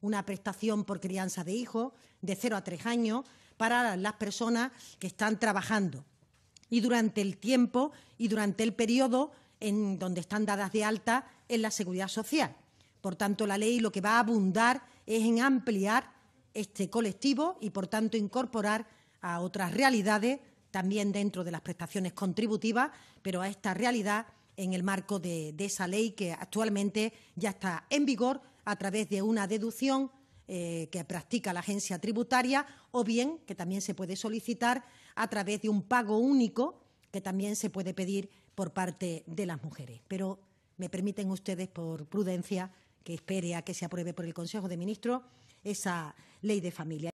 una prestación por crianza de hijos de 0 a tres años para las personas que están trabajando. Y durante el tiempo y durante el periodo en donde están dadas de alta en la seguridad social. Por tanto, la ley lo que va a abundar es en ampliar este colectivo y, por tanto, incorporar a otras realidades, también dentro de las prestaciones contributivas, pero a esta realidad en el marco de, esa ley que actualmente ya está en vigor a través de una deducción eh, que practica la agencia tributaria o bien que también se puede solicitar a través de un pago único que también se puede pedir por parte de las mujeres. Pero me permiten ustedes, por prudencia, que espere a que se apruebe por el Consejo de Ministros esa ley de familia.